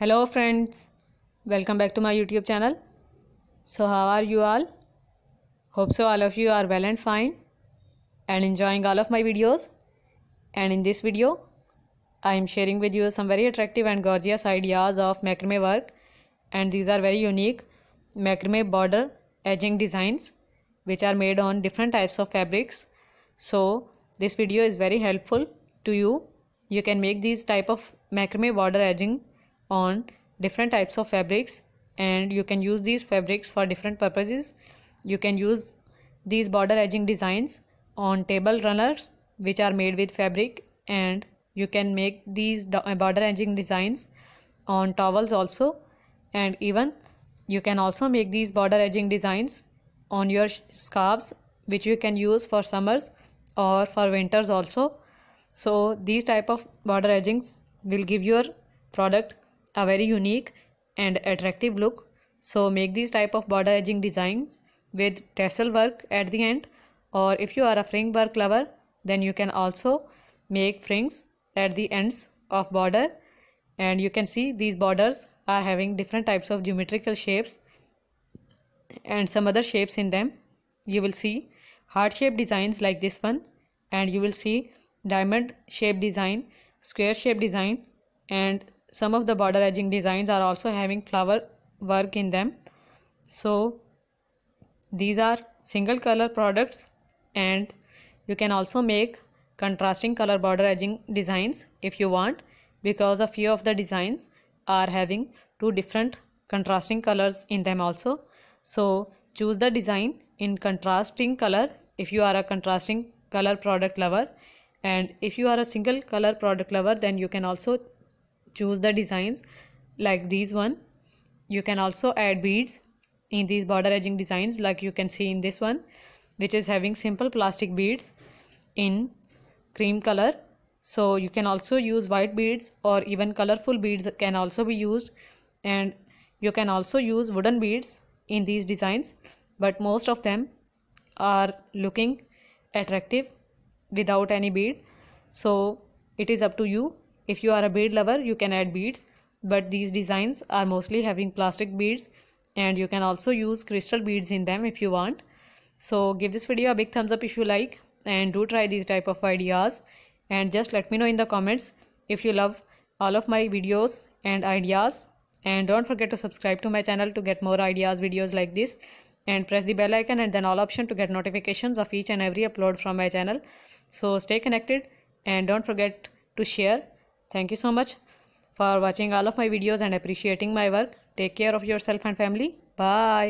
hello friends welcome back to my youtube channel so how are you all hope so all of you are well and fine and enjoying all of my videos and in this video i am sharing with you some very attractive and gorgeous ideas of macrame work and these are very unique macrame border edging designs which are made on different types of fabrics so this video is very helpful to you you can make these type of macrame border edging on different types of fabrics and you can use these fabrics for different purposes you can use these border edging designs on table runners which are made with fabric and you can make these uh, border edging designs on towels also and even you can also make these border edging designs on your scarves which you can use for summers or for winters also so these type of border edgings will give your product a very unique and attractive look so make these type of border edging designs with tassel work at the end or if you are a fringe work lover then you can also make frings at the ends of border and you can see these borders are having different types of geometrical shapes and some other shapes in them you will see heart shaped designs like this one and you will see diamond shaped design square shaped design and some of the border edging designs are also having flower work in them so these are single color products and you can also make contrasting color border edging designs if you want because a few of the designs are having two different contrasting colors in them also so choose the design in contrasting color if you are a contrasting color product lover and if you are a single color product lover then you can also choose the designs like these one you can also add beads in these border edging designs like you can see in this one which is having simple plastic beads in cream color so you can also use white beads or even colorful beads can also be used and you can also use wooden beads in these designs but most of them are looking attractive without any bead so it is up to you if you are a bead lover, you can add beads, but these designs are mostly having plastic beads and you can also use crystal beads in them if you want. So give this video a big thumbs up if you like and do try these type of ideas and just let me know in the comments if you love all of my videos and ideas and don't forget to subscribe to my channel to get more ideas videos like this and press the bell icon and then all option to get notifications of each and every upload from my channel so stay connected and don't forget to share Thank you so much for watching all of my videos and appreciating my work. Take care of yourself and family. Bye.